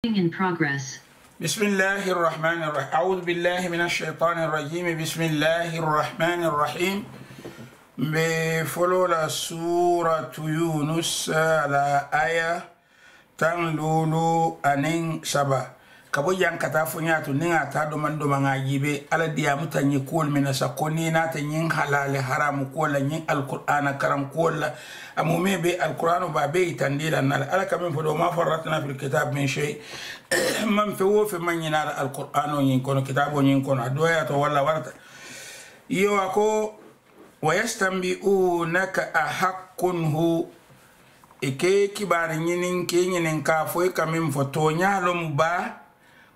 In progress. بسم الله الرحمن الرحيم أعوذ بالله من الشيطان الرجيم بسم الله الرحمن الرحيم بفلول سورة يونس على آية تنلولو أنين سبا ka yan ka fo ɲa to ni ŋa taa dɔman dɔman yibe ala diyamu ta ɲi kuwol sa ko na ta ɲin halali haramu kuwol la ɲin alqur'ana karam kuwol la a mume be alqur'anu ba be yitandi la ala ka fo do ma farratna fil kitab min shay man fe wo man ɲinara alqur'ano ɲin kono kitabo ɲin kono a doya to walla warata yewa ko wayastanbi'unaka ahaqqun hu ike kibari ɲinin ke ɲinin ka fo i fo to ɲalom ba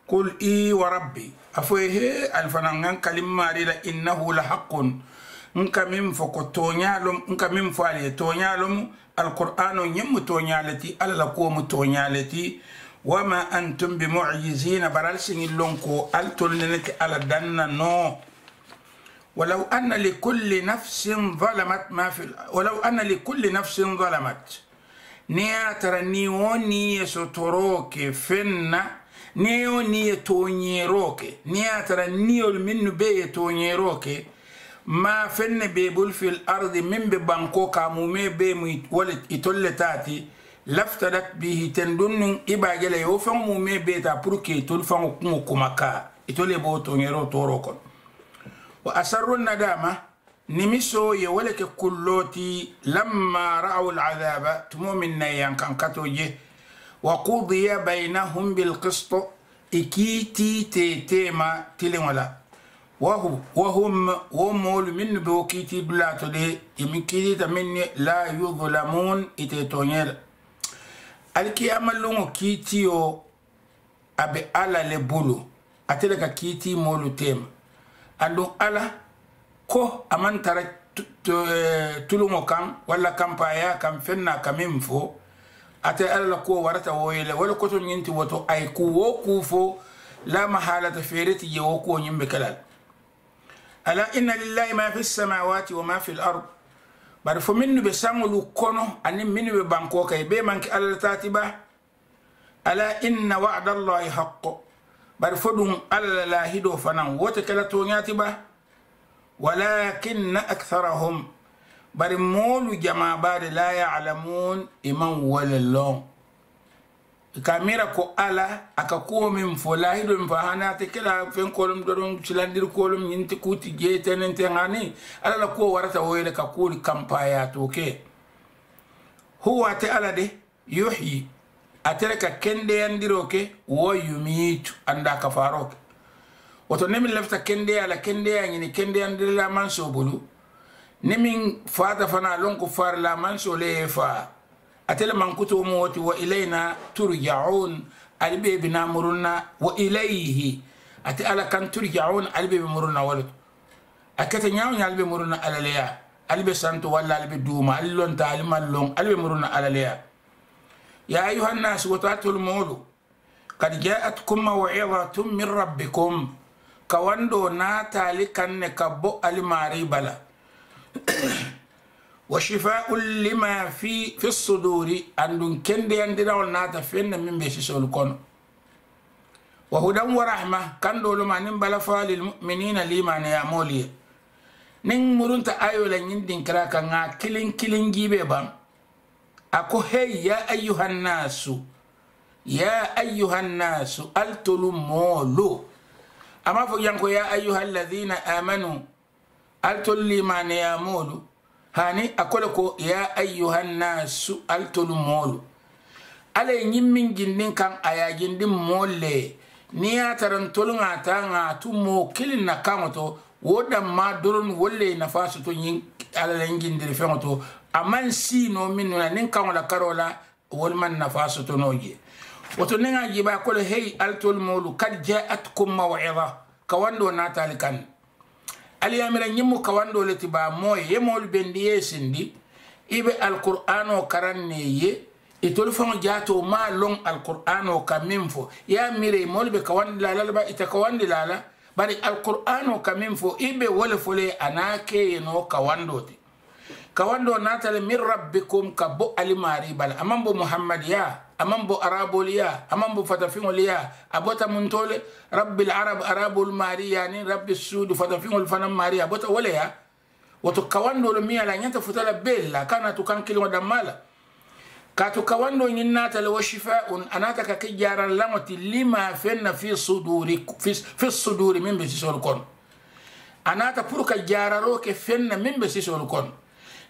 قل اي وربي افويه الفنان كلمة ماري لا انه لحق نك ميم فوكو تونيالوم نك ميم فالي تونيالوم القران يم تونيالتي الله قوم تونيالتي وما انتم بمعجزين برالسين اللونكو التولنك على دنا نو ولو ان لكل نفس ظلمت ما في ولو ان لكل نفس ظلمت نيا ترى نيوني يسوتروكي فِنَّ niyo niye toñeroke niya tara niyol minnu be ye toñeroke ma fenne be bul fil ardi min be banko ka mume be mu wala itolle tati laftadat bihi ten dunnun ibagele yo fen mume be ta pour que tol fan kuma kumaka itole bo toñero toro kon wa asarru nadama nimiso ye wala ke kulloti lamma ra'aw al'adaba tumo minna yankan katoje wa qudiya bainahum bilqist ikiti tetema tilengola wahu wahum womolu minnu be wo kiiti dulato de imi kiitita minni la yudhlamun ite toñeela alkiyama luŋo kiitiyo a ala le bulu ate le ka kiiti moolu tema aduŋ ala ko a maŋ tara walla kampaya kaŋ feŋ na fo ate ala ko warata woyle wala ko wala koto woto ay kuwo kuu fo la mahala ta fereti je wo ko nyimbe be ala inna lillahi ma fi samawati wa ma fi al ard bar fo minnu be saŋolu kono ani minnu be banko kay be manki ala tatiba ala inna wa'da allahi haqq bar fo dum ala la laahidoo fanan wote kala to nyatiba ولكن أكثرهم bari molu jama baade la yalamun iman wala lon ka mira ko ala aka kuwo min fo lahido min fo hana ta kela fen kolum doron cilandir kolum ñinti kuti jeetenen ten hani ala la kuwo warata woyele ka kuuli kampaya toke huwa te ala de yuhyi atere ka kendeyandiro ke wo yumiitu anda ka faro ke woto nemin lefta kendeya la kendeya ñini kendeyandirila man sobolu ni min fata fana lon ko far la man sole fa atel man kutu mu wati wa ilaina turja'un albe bina muruna wa ilayhi ati ala kan turja'un albe bi muruna walut akata nyaaw nyalbe muruna alaleya albe santo walla albe duma allon ta almallon albe muruna alaleya ya ayuha nas wa ta'tul mulu قد جاءتكم موعظة من ربكم كواندو ناتالي كان كبو الماري بلا wa shifaun lima fi fi suduri andun kendeyandirawol naata fenna min be sisol kono wa hudan wa rahma kanɗoluma nin bala falil muminina limane yamoliye nin murunta ayola yindin kira kan ga kilin kilin gibe ban ako hey ya ayyuhan nasu ya ayyuhan nasu altulum molo amma fo yanko ya ayyuhan ladina altolli ne ya molu hani kole ko ya ayyuhan nasu altolu molu yi min gindin kan aya gindin molle ni ya taran ta ata tu mo kilin na kamoto wodan ma doron wolle na fasu to yin ala yin dir a aman si no min na nin kan wala la wol man na fasu to noje wato nin ajiba kole hei altol molu kad ja'atkum maw'iza kawando na talikan aliyamira ñimmu kawanɗo leti ba moye yemolu ɓendi ye sindi iɓe alqur'an o karanne ye itol faŋo jaato ma loŋ alqur'an o ka min fo ya mire molu ɓe kawandi lala ba ita kawandi lala bari alqur'an o ka min fo iɓe wole fole ana keyeno kawando te kawando natale min rabbikum ka bo alimari bala aman bo muhammad ya amambo araboliya amambo fatafingo a abota muntole rabbil arab arabol mari yani rabbi sud fatafingo fanam mari abota bota ya woto kawando kawandolo mia la ñanta futala bella kana tu kaŋ kiliŋo damma la katu kawando nyinna naata le shifa un anata ka kijara lamati lima fenna fi suduri fi fi suduri min be sisolu kono a naata pour ka jararo ke fenna min miŋ be sisolu kono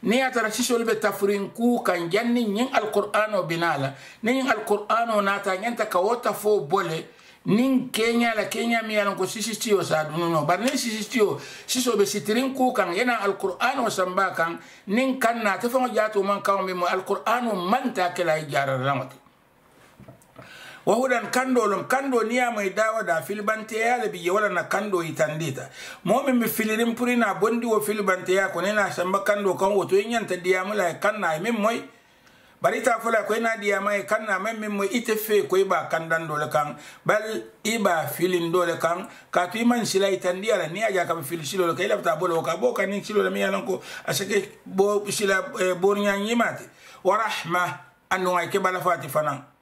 ni ya tara sisol be tafrin ku kan janni nyin alqur'ano binala ni nyin alqur'ano na ta nyanta ka wota fo bole nin kenya la kenya mi yalan ko sisi tiyo sa dununo bar ni sisi tiyo siso be sitirin ku kan yana alqur'ano samba kan nin kan na ta fa jato man kan mi alqur'ano man ta kala ramati wahudan kando lum kando niya mai dawa da filbante ya labi ya wala na kando itandita momin mi filirin puri na bondi wo filbante ya ko na shamba kando kan woto yin yanta diya mula kan na min moy bari ta fula ko na diya mai kan na min moy ite fe ko ba kan dan dole kan bal iba filin dole kan ka tu man shila itandiya la niya ja ka fil shilo ka ila ta bolo ka bo kan ni shilo la miya nan ko asake bo shila eh, bornya nyimati wa rahma annu ay ke bala fati fanan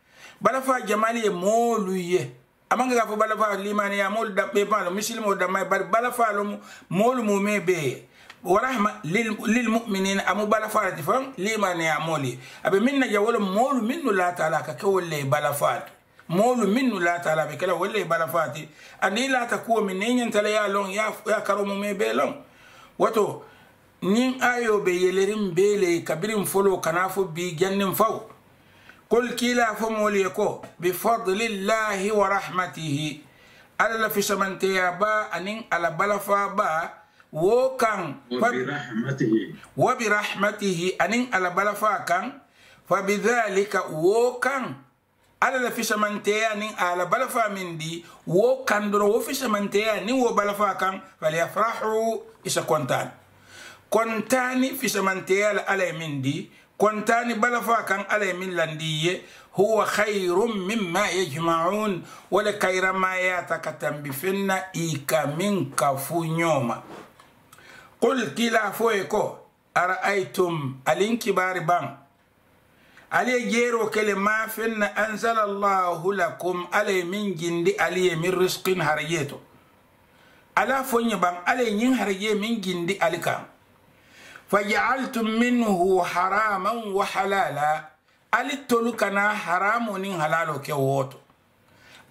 balafa jamali ye moolu ye amanga ka fo balafa limani ya moolu da be palo misilimo da mai bari balafa lo moolu mu me be wa rahma lil, lil mu'minin amu balafa ti fam limani ya mooli abe minna ja wala moolu minnu la taala ka ke wolle balafa moolu minnu la taala be kala wolle balafa ti andi la ta ko min nenyen tala ya lon ya ya karo mu me be lon wato nin ayo be yelerin bele kabirin folo kana fo bi jannin faw قل كلا فم وليكو بفضل الله ورحمته ألا في سمنتيا با أنين ألا بلفا با وكان وبرحمته وبرحمته أنين ألا بلفا كان فبذلك وكان ألا في سمنتيا أنين ألا بلفا من دي وكان درو وفي سمنتيا أنين وبلفا كان فليفرحوا إسا كونتان كونتاني في سمنتيا لألا من دي kontani bala fa kan ala ye min landi ye huwa khayrun mimma yajmaun wole kayrama yata ka tambi fenna i ka min ka fu ñooma qul kila fo ye ko ara'aytum alin kibari ban aliye jero kele ma fenna anzala llahu lakum ala ye min jindi ali ye min risqin to ala fo ñe ban ala ye ñin haraje min jindi ali kan فجعلتم منه حراما وحلالا ali tolu kana haramu nin halalo ke woto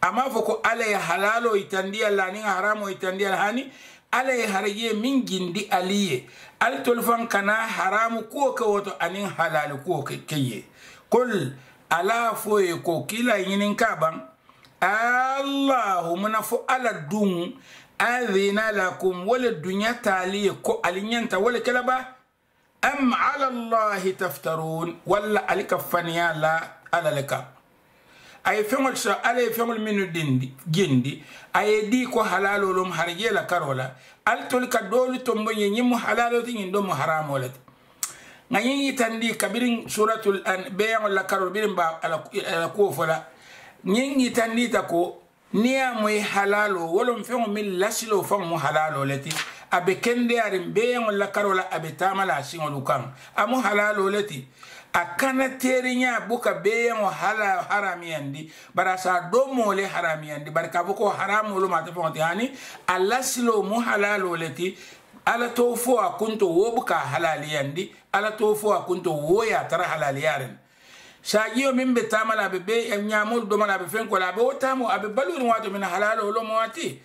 amma fo ko ala ye halalo itandi alla nin haramu itandi alla hani ala ye haraye min gindi ali ye ali tolu fan kana haramu kuwo ke woto anin halalu kuwo ke ye kol ala fo ye ko kila ɲinin ka ban allahu muna fo ala dun adhina lakum wala dunya taliye ko ali ɲanta wala kelaba أم على الله تفترون ولا ألك فنيا لا ألا لك أي فمل شا ألا فمل منو دندي جندي أي دي كو حلال ولم هرجي لا كارولا أل تلك دول تمبني نيم حلال وتين دوم حرام ولد ngayin yitandi kabirin suratul an bayan la karol birin ba ala ko fola nyin yitandi ta ko niya moy halalo wolum fe min lasilo fam halalo leti abe kendeyarin beyaŋol la karo la abe taama la a siŋolu kaŋ amu halalo le ti a kana teriya buka beyaŋo hala haramiyandi bara sa do mole haramiyandi bari ka fo ko haramolu mate faŋo ti hani a lasilo mu halalo le ti ala to fo a kunto wo buka halaliyandi ala to fo a kunto wo ya tara halaliyarin sajiyo min be taama la abe be ñamolu doma la abe feŋ ko la abe wo taamo abe balurin wato min halalo lo mo wati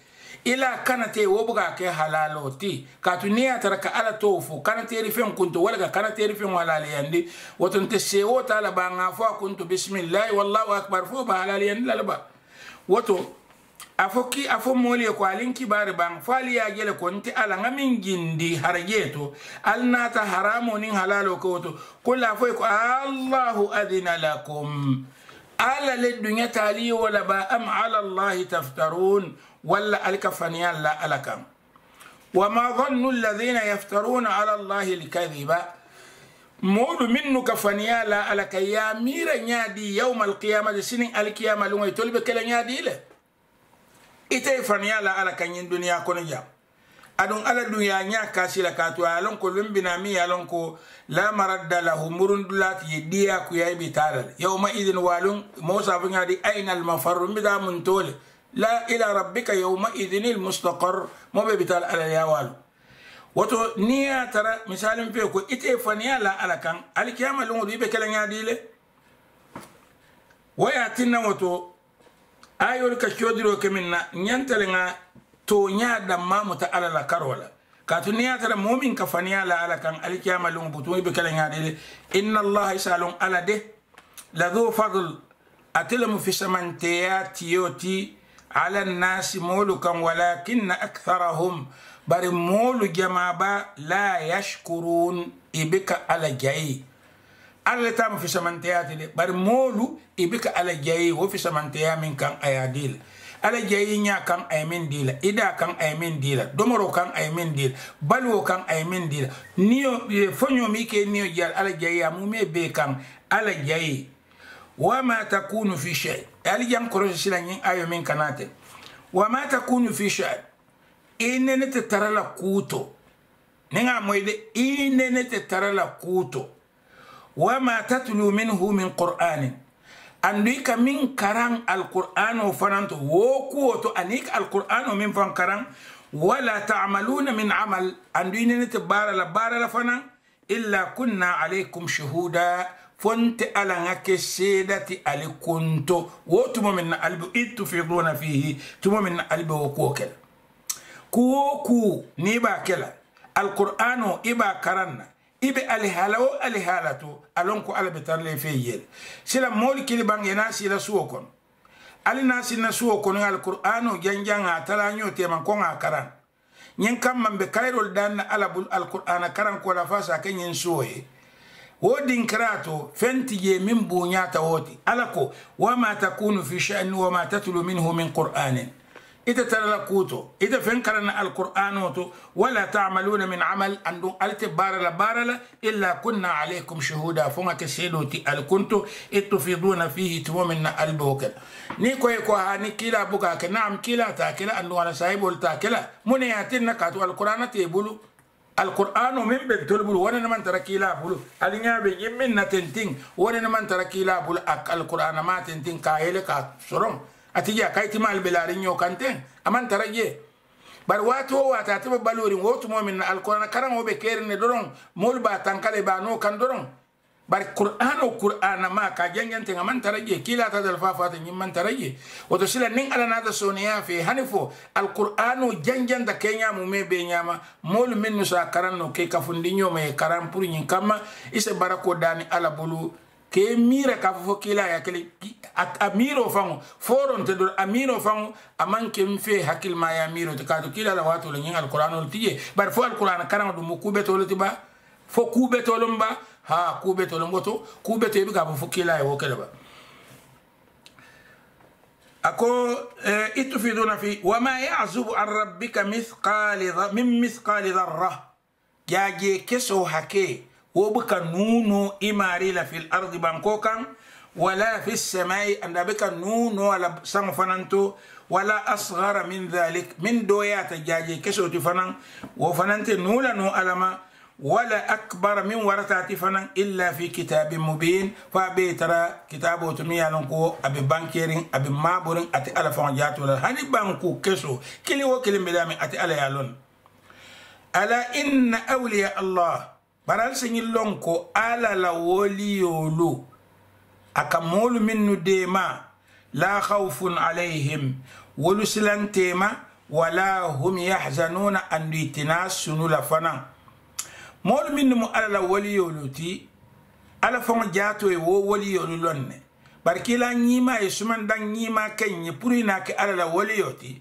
ila kanate wobuga ke halalo ti katu ne ataraka ala tofu kanate rifen kuntu walga kanate rifen halale yandi waton te sewo tala ba ngafo kuntu bismillah wallahu akbar fo ba halale yandi lalba wato afoki afo moli ko alin kibare ban fali ya gele ko nti ala ngamin gindi harajeto alnata haramu nin halalo ko to kula fo ko Allahu adina lakum ala le dunya tali wala ba am ala Allah taftarun ولا الكفانيا لا الكم وما ظن الذين يفترون على الله الكذب مول منك كفانيا لا الك يا مير نادي يوم القيامه لسنين القيامه لو يتلب كل نادي له ايتي فانيا لا الك ين دنيا كونيا ادون على دنيا نيا كاسي لا كاتوا لون كلم بنا مي لون كو لا مرد له مرون دلات يديا كو يبي تارل يوم اذن والون موسى بن عدي اين المفر مدام تولي لا إلى ربك يومئذ المستقر مو بيتال على يوال وتو نيا ترى مثال فيك إتي فنيا لا على كان على كيام لونه دي بكلن يا ديله وياتنا وتو أيول كشودرو كمنا نينتلنا تو نيا دم ما على الكارولا كاتو نيا ترى مومين كفنيا لا على كان على كيام لونه بتوه يا ديله إن الله يسالون على ده لذو فضل أتلم في سمان تياتيوتي ala nnasi moolu kan walakinna aktharahum bari moolu jamaba la yashkurun ibi ka ala jayi ala le taama fisamanteya ti de bari moolu ibi ka ala jayi wo fisamanteya min kan a ye di la ala jayi ɲa kan a ye min di la ida kan a ye min di la domoro kan a ye min di la baluwo kan a ye min di la niyo fo ɲo mi ke niyo jiyal ala jayi a mu me be kan ala jayi wama takunu fi shay ali jang korosi sila nyin ayo min kanate wama takunu fi shay inene te tarala kuto ninga moyde inene te tarala kuto wama tatlu minhu min qur'anin andu min karan alquran o fananto wo kuoto anik alquran min fan karan wala ta'maluna min amal andu inene te bara la bara la fanan illa kunna alaykum shuhuda fonte ala ŋa sedati ali ti ale konto wo tuma min na ali be itufiduna fihi tuma min na ali be wo kuwo kuwo kuu ni b'a kela alqur'ano iba karanna ibe ali i ali halatu wo alihala to a ala be tarila i sila moolu kili bange n'a sila suwo kɔnɔ ali n'a sinna suwo kɔnɔ alqur'ano janjan a tema ko ŋa karan ñiŋ kamma be kayirolu dan na ala bulu alqur'ana karan ko la fasa kenyen suwe ñiŋ ودين كراتو فنتي من بنيات ودي ألكو وما تكون في شأن وما تتلو منه من قرآن إذا تلقوتو إذا فنكرنا القرآن وتو ولا تعملون من عمل أن التبارلا بارلا إلا كنا عليكم شهودا فما كسيلو تي الكنتو تفيضون فيه تومنا البوكل نيكو يكو هاني كلا بوكا نعم كلا تاكلا أنو أنا سايبول تاكلا منياتنا كاتو القرآن تيبولو القرآن من بتلبل وانا من تركي لا بلو ألينا بيجي من نتنتين وانا من تركي لا بلو القرآن ما تنتين كاهل كا سرم أتيجي كايت ما البلارين يو كنتين أمان تركي bar wato wata ta balurin wotu momin na alkurana karan obe kerin ne doron mol ba tankale ba no kan doron bar qur'an o Quran ma ka jangen tenga man taraje kila ta dal fa fata nyim man taraje wato sila ning ala nada soniya fi hanifo al qur'anu jangen da kenya mu me be nyama mol min nusa karan no ke kafundi nyoma e karan pur nyin kama ise barako dani ala bulu ke mira ka fo kila ya kele amiro fango foron te dor amiro fango aman ke mfe hakil ma ya amiro te ka to kila la watu le nyin al qur'anu tiye bar fo al qur'an karan do mukube kube to le tiba fo kube to lomba ها kube to longoto يبقى بفكي ibika bufukila yo keleba أكو يتفيدون في وما يعزب عن ربك مثقال من مثقال ذرة يا جي كسو حكي وبك نونو إماريلا في الأرض بانكوكا ولا في السماء أن بك نونو ولا سنفننتو ولا أصغر من ذلك من دويات جاجي كسو تفنن وفننت نولا نو ألما ولا أكبر من ورثاتي فنان إلا في كتاب مبين فبيترى كتابه تمية لنكو أبي بانكيرين أبي مابورين أتي ألا فانجات ولا هني بانكو كسو كل وكل مدامي أتي ألا يالون ألا إن أولياء الله برال سنجي لنكو ألا لا ولو أكمول من ديما لا خوف عليهم ولو سلان ولا هم يحزنون أن يتناسنوا لفنان moolu minni mo ala la waliyolu ti ala faŋo jaato e wo waliyolu loŋ ne bari kiila ñiima ye sumandaŋ ñiima keŋ ye puru ina ke ala la waliyo ti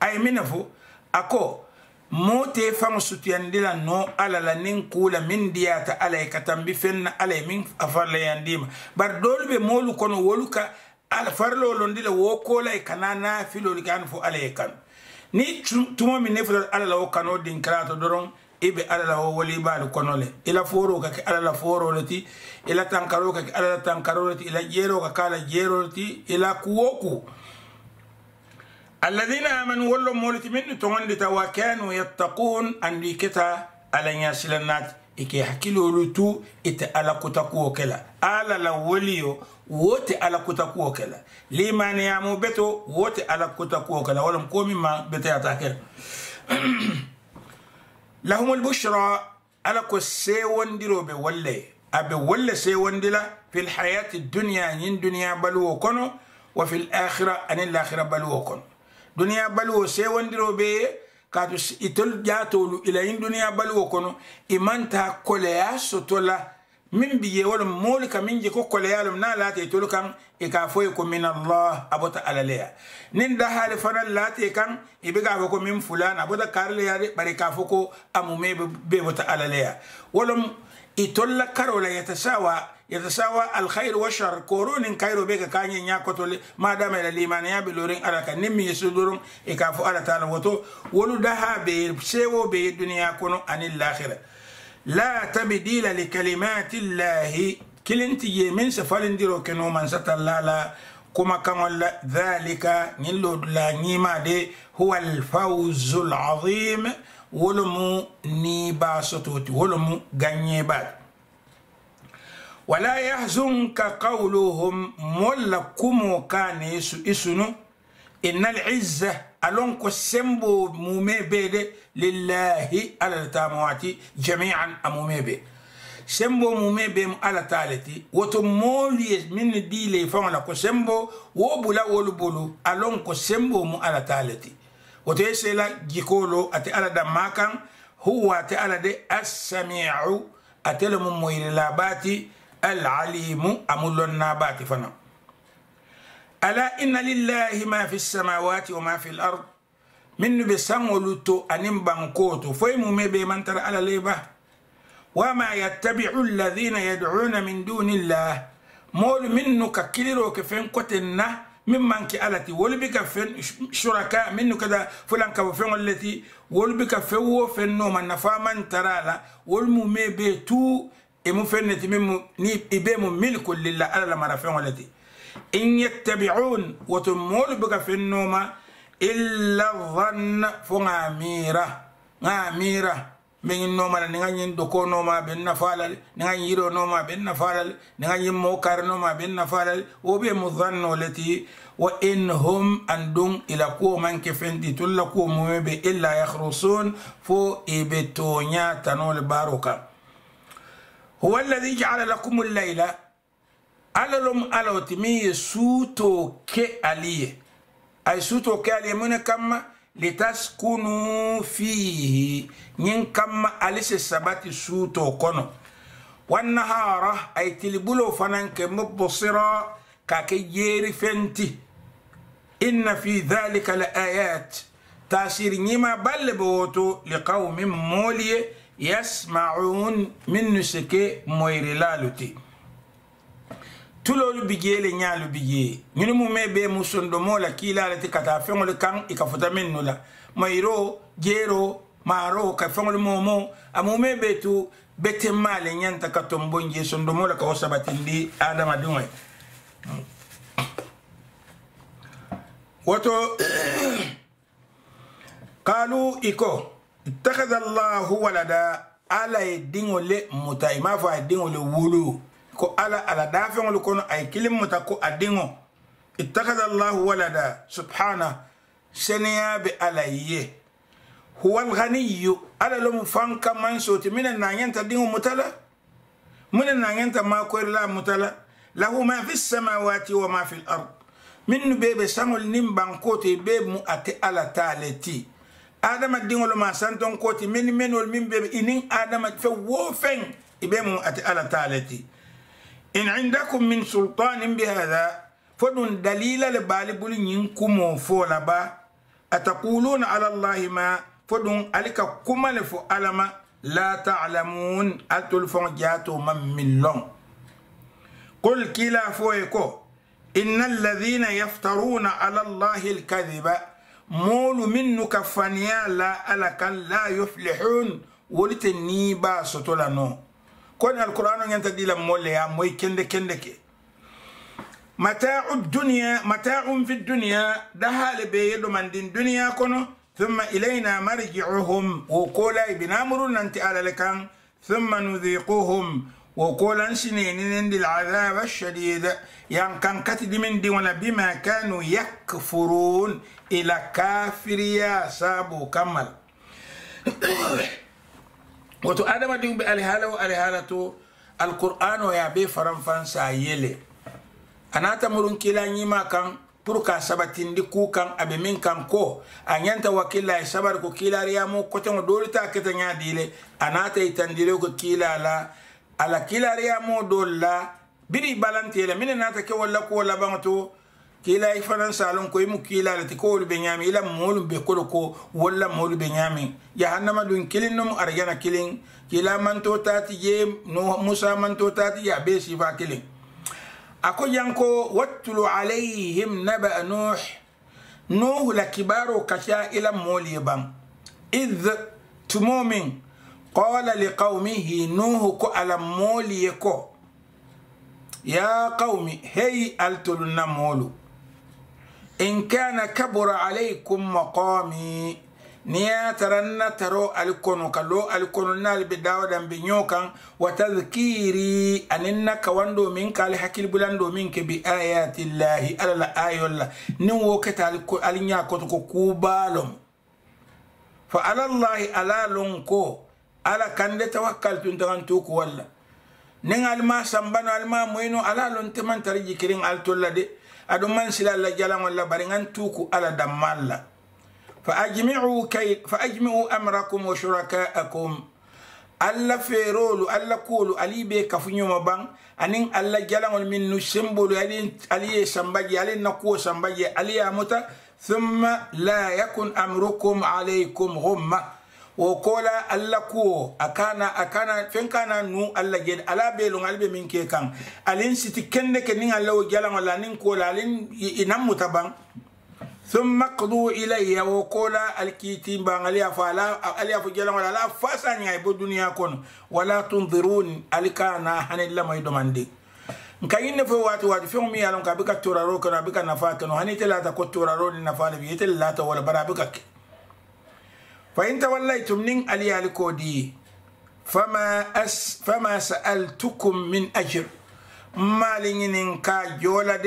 a ye mine fo a ko moo te faŋo sutuyandi la noo ala la niŋ kuu la miŋ diyaata ala ye ka tambi feŋ na ala ye miŋ afarlayandi ma bari doolu be moolu kono wolu ka ala farlo londi la wo koola ye ka naa naa filolu ke aniŋ fo ala ye kanu niŋ tumo miŋ ne futata ala la wo kanoo dinkaraato doroŋ i be ala la wo wolibalu kono le i la foro ka ke ala la foro le ila i la tankaro ka ke ala la tankaro le ti i la jeero ka ke ala jeero le ti i amanu wollo moolu ti minnu togondi yattaqun andu i ala ñasilan naati i ke ite ala kuta kuwo ala la woliyo wo te ala kuta kuwo ke la limaniyamu beto wo ala kuta kuwo ke la wolom komin ma beteyata لهم البشرى ألكو سيوندلو بولي أبي ولي ولا سيوندلا في الحياة الدنيا ين دنيا بلو كونو وفي الآخرة أن الآخرة بلو كونو دنيا بلو سيوندلو بي كاتو إتل جاتو إلى ين دنيا بلو كونو إمان تا كوليا ستولا min bi ye wala moolu ka min je kokkoleyalum na laate tolu kan e ka foye ko min allah a bota alaleya nin dahaali fana laate kan e be ka fo ko min fulana a bota karaleya de ka fo ko amume be bota alaleya wolum i tolla la yatasawa yatasawa alkhairu wa shar koro nin kairo be ka kanye nya kotole madama ila limaniya be lorin araka nin mi yesu e ka fo ala taala woto wolu daha be sewo be duniya kono anil lakhirah لا تبديل لكلمات الله كلنتي من سفالنديرو كنو من ستلالا كما كان ذلك نلو لا نيما دي هو الفوز العظيم ولمو نيبا ستوت ولمو غنيبات ولا يحزنك قولهم ملكم كان يسنو إن العزة ألون كسمبو مومي بيد لله على التامواتي جميعا أمومي بيد سمبو مومي بيم على تالتي وتمولي من دي لي فونكو كسمبو وبلا ولبولو ألون كسمبو مو على تالتي وتيسلا جيكولو أتي على دماكان هو أتي على دي السميع أتلم مويلاباتي العليم أمولو الناباتي فنم ألا إن لله ما في السماوات وما في الأرض من بسنولتو أنم بانكوتو فيمو مبي من ترى على ليبة وما يتبع الذين يدعون من دون الله مول منو ككيلو كفين كوتنا ممن كألتي ولبك فين شركاء منو كذا فلان كفين التي ولبك فو فين نوم النفامن ترى لا ولمو مبي تو إمو فين نتمم نيب إبيمو ملك لله على المرافين التي إن يتبعون وتمول بك في النوم إلا الظن فغاميرة غاميرة min noma la ninga nyin doko noma ben na falal ninga yiro noma ben na falal ninga nyim mo kar noma ben na falal o be mu zanno lati wa in hum andung ila ko man ke fendi tulla ko mu be illa yakhrusun fo ibetonya tanol baruka huwa alladhi ja'ala lakum al-layla alalom alawti mi ye suuto ke ali ye a ye suuto ke ali ye mun ne kamma litaskunu fihi ñin kamma ali si sabati suuto kono wannahara a ye tilibulo fanan ke mubsira ka ke jeeri fenti inna fi dhalika la ayat tasiri ñima balle be woto liqawmin mooli ye yasmaun minnu si ke moyrilalu tulolu bigiye le ñaalu bigiye ñunu mume be mu sondomo la kiilalati kata feŋolu kaŋ i ka futa meŋ nu la mayiro jeero maaro ka feŋolu momo a mume be tu be le ñanta ka tombon je sondomo la ka wo sabatindi adamadiŋo ye woto kalu iko itakada allahu walada ala ye diŋo le muta i m'a fɔ a ye diŋo le wulu ko ala ala dafeŋolu kono a ye kiliŋ ko a diŋo ittakada allahu walada subhana seneya be ala ye huwa alghaniyu ala lomu fanka mansoti mine naŋenta diŋo muta la mine naŋenta makoyiri la muta lahu ma fi samawati wa ma fi lard minnu bee be saŋol niŋ bankooti bee mu ate ala taale ti adamadiŋolu ma santonkooti meni menolu miŋ bee be i niŋ adama feŋ wo feŋ i mu ate ala taale ti إن عندكم من سلطان بهذا فدون دليل لبالبول ينكم فولبا أتقولون على الله ما فدون عليك كما لفعلما لا تعلمون أتلفون جاتو من ملون قل كلا فويكو إن الذين يفترون على الله الكذب مول منك فنيا لا ألكا لا يفلحون ولتني باسطلنو كون القرآن ينت دي مول يا موي كند كند كي متاع الدنيا متاع في الدنيا ده حال بيدو من دين دنيا كونو ثم إلينا مرجعهم وقول وقولا بنامر أنت على لكان ثم نذيقهم وقول سنين عند العذاب الشديد يعني كان كتد من دي ولا بما كانوا يكفرون إلى كافر يا سابو كمل woto adamadenw be alihala o alihala to alqur'an o ya be faranfan sa yele anata murun kila nyima kan pour ka sabatindi ku kan abe min kan ko a ñanta wakkilla e sabar ko kilariyamu koteŋo dolita ketaña dile anata itandire ko kila la ala kilariyamu dol la biri balantela mine nata ke walla kuwo labaŋo to كلا يفنن سالون كوي مكيلا لتكول بنيامي إلا مول بكولكو ولا مول بنيامي يهنما دون كيلين نم أرجانا كيلين كلا من توتات يم نو موسى من توتات يا بيسي فا كيلين أكو يانكو واتلو عليهم نبأ نوح نوح لكبارو كشا إلى مول يبان إذ تمومين قال لقومه نوح كو على مول يكو يا قومي هي التلنا مولو إن كان كبر عليكم مقامي نيا ترنا ترو الكونو كلو الكونو نال بداودا بنيوكا وتذكيري أن إنك واندو منك على حكي البلاندو منك بآيات الله ألا لا آي الله نوكت كتا الكونيا كتكو كوبالم فعلى الله ألا لنكو ألا كان توكلت انتغنتوك ولا نين الما سنبانو الما موينو ألا لنتمن ترجي كرين ألتو الله دي ادو مانشي لالا جلان ولا بارين توكو على دمالا فاجمعوا كي فاجمعوا امركم وشركاءكم الا فيرولو الا كولو علي بي كفنيوما ان انين الا جلان من نشمبول علي علي شمباجي علي نكو شمباجي علي اموتا ثم لا يكن امركم عليكم غمه wokola alla kuwo akana akana fenkana nu allah ged ala belung albe min ke kan alin siti kende ke nin alla wo jalan wala nin kola alin inam mutaban thumma qdu ilayya wokola alkiti bangali afala ali afa jalan wala ala fasa ngai bo duniya kono wala tunzirun alikana hanilla mai domande nka yin ne fo waati waati fɛn min y'a lɔn k'a bɛ ka toraro kɔnɔ a bɛ ka nafa kɔnɔ hali i tɛ lata ko toraro ni nafa de i tɛ lata wala bara a bɛ ka kɛ فإن توليتم نين ألي الكودي فما أس فما سألتكم من أجر ما لين كا جولد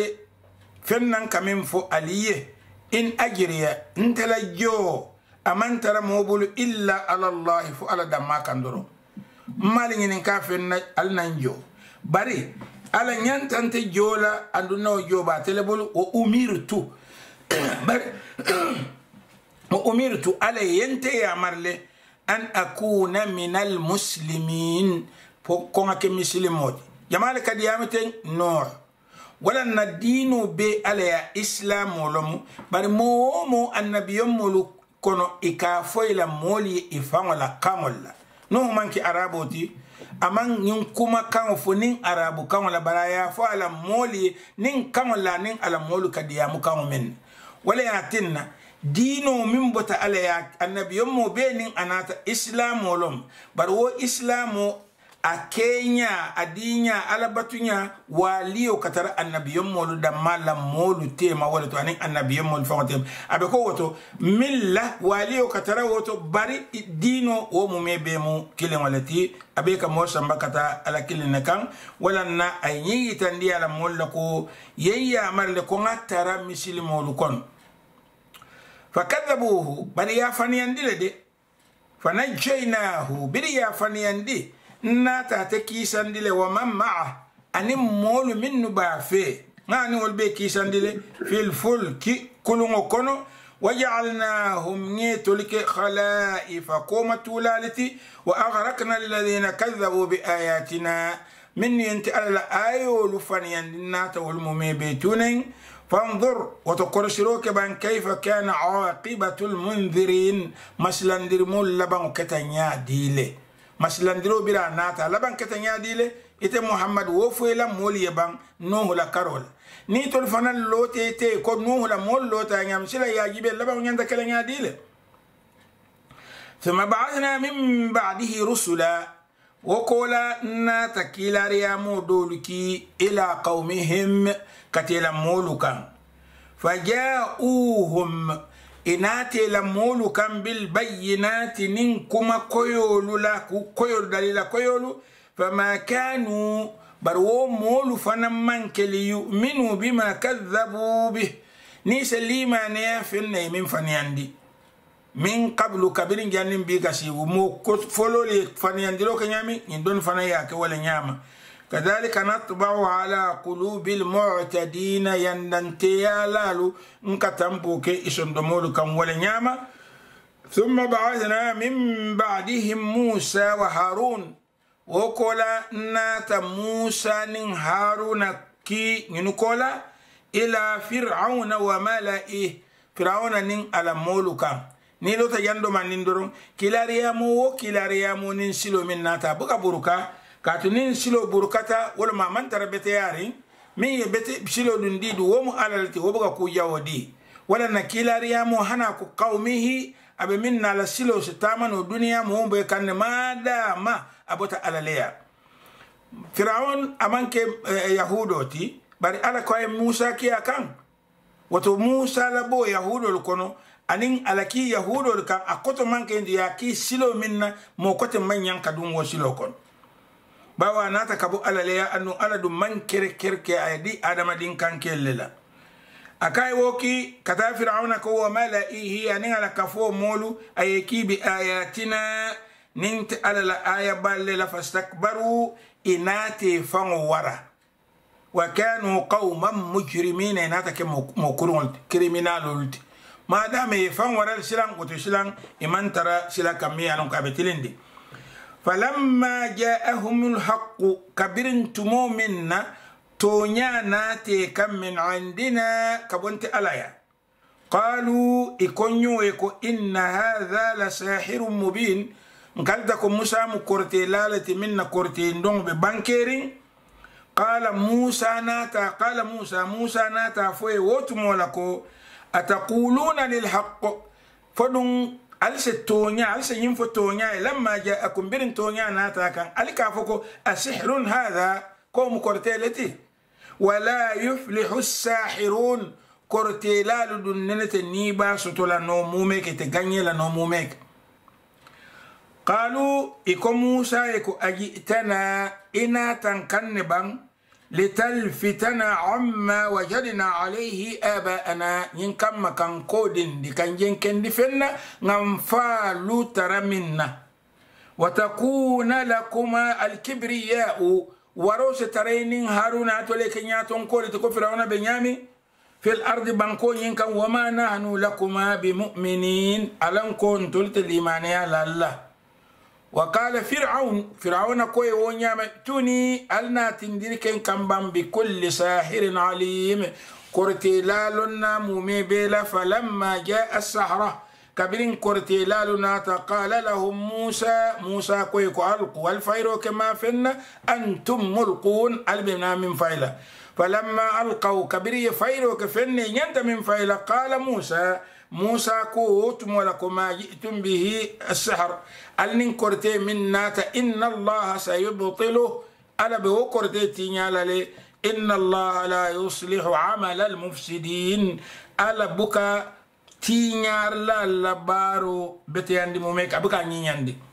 فنن كمن فو أليه إن أجري أنت لجو أمن ترى موبول إلا على الله فعلى دما كندرو ما لين كا فن ألنجو بري ala ñantante joola andunawo jooba telebol o umirtu bari umirtu ala yente yamarle an akuna minal muslimin po konga ke misilimoje jamale kadi yamiten noor walanna diinu be ala ya islamolomu bari mo wo mo annabiyommolu kono i ka foyi la moolu ye i faŋo la kaŋol la nuhu maŋ ki arabo ti amaŋ ñiŋ kuma kaŋo fo niŋ arabu kaŋo la bari a ye a fo a la moolu ye niŋ kaŋo la niŋ a la moolu ka diyaamu kaŋo meŋ na wala ye a tin na dino min bota ala ya annabiyonmo be nin anata islamo lom bari wo islamo a keya a diya alabatuya waliyo katara annabiyonmolu damma lammolu tema wala to anin annabiyonmolu fago tema aɓe ko woto milla waliyo katara woto bari dino wo mume be mu kilin wala ti aɓe ka mo samba kata ala kilinne kan walanna a yiyitandi ala molla ko yen yamarle ko ga tara misilimolu kon fakadhabuhu bari yafaniyandi le de fanajjaynahu biri yafaniyandi nna tata kiisandi le wa man maca ani moolu minnu baafe nga ani wolu be kiisandi le fi lfulki kuluŋo kono وجعلناهم نيتلك خلائف قوم تولالتي وأغرقنا الذين كذبوا بآياتنا من ينتقل الآية ولفن يندنات والممي بيتونين فانظر وتقرشروك بان كيف كان عاقبة المنذرين مسلن درمون لبان كتنيا ديلي مسلن درو برا ناتا لبان كتنيا ديلي إتي محمد وفو إلا مول يبان نوه لكارول نيتو الفنان لوتي تي كو نوه لمول لوتا يمسلا ياجيبه لبان ينتا كلنيا ديلي ثم بعثنا من بعده رسلا wo kola nna ta kilariyamo dolu ki ila qaumihim ka tela moolu kan faja'uhum ja'uhum tela moolu kan bilbayinati nin kuma koyolu la ku koyolu dalila koyolu fama kanu bari wo moolu fana man keli yuminu bima kadhabu bih ni se limaneya fen nayi min faniyandi min kablu kabirin jannin bi ka sigu mo fani andiro ke nyami ni don fana ya ke wala nyama kadhalika natbau ala qulubil mu'tadin lmutadina ya lalu tampo ke ison do isondomolu kam wala nyama thumma ba'athna min badihim musa wa harun wo kola nata musa nin haruna ki ñinu kola ila firauna wa malaih firauna nin alamolu kam ni lota yando manin doron kilariyamu wo kilariyamu nin silo min nata buka buruka katu nin silo burukata walma man tara bete yari min ye bete silo dun didu wo mu alalti wo buka ku yawo di wala na kilariyamu hana ku qaumihi abe min nala silo tamano duniya mu be kanne ma abota alaleya firaun amanke eh, yahudoti bari ala koye musa kiya kan wato musa la bo yahudol kono anin alaki yahudol kan a koto manke indi yaki silo min na mo kote manyan ka dun won silo kon bawa nata kabu alale ya annu aladu man kere kere ke ay di adama din kan kellela akai woki kata fir'auna ko wa mala ihi anin ala kafo molu ayeki bi ayatina nint alala aya balle la fastakbaru inati fango wara wa kanu qauman mujrimina inata ke mo kurun kriminalulti mo madame ye fan waral silan goto silan iman tara sila kammi yanon ko aɓe falamma jaahum lhaqu kabirin tumo min na toña kam min andina ka alaya qalu i konñoye inna hadha la sahiru mubin nkalda ko musa mu korte lalati min na korte ndon ɓe bankerin qala musa nata qala musa musa nata foye wotumola ko أتقولون للحق فدون ألس التونيا ألس ينف التونيا لما جاء أكمبر التونيا ناتاكا ألي كافوكو أسحر هذا كوم كورتيلتي ولا يفلح الساحرون كورتيلال دننت النيبا ستولا نوموميك تغني لنوموميك قالوا إكو موسى إكو أجئتنا إنا تنكنبان لتلفتنا عما وجدنا عليه آباءنا ينكم كان كودين دي كان ينكن دي فينا ننفالو نعم ترى منا وتكون لكما الكبرياء وروس ترين هارون أتوليك نياتون كولي تكو فرعون بنيامي في الأرض بانكو ينكم وما نحن لكما بمؤمنين ألن كنتم تلت الإيمانية لله وقال فرعون فرعون كوي ونيام توني ألنا تندرك كمبان بكل ساحر عليم كورتيلالنا مومي بيلا فلما جاء السحرة كبرين كورتيلالنا تقال لهم موسى موسى كويكو ألقوا الفيرو كما فن أنتم ملقون ألبنا من فايلة فلما ألقوا كبري فيرو كفن ينت من فايلة قال موسى موسى كوت ولكم ما جئتم به السحر كورتي من ناتا إن الله سيبطله ألا به كورتي تينيال لي إن الله لا يصلح عمل المفسدين ألا بكا تينيار لا لبارو بتياندي موميك أبكا نينياندي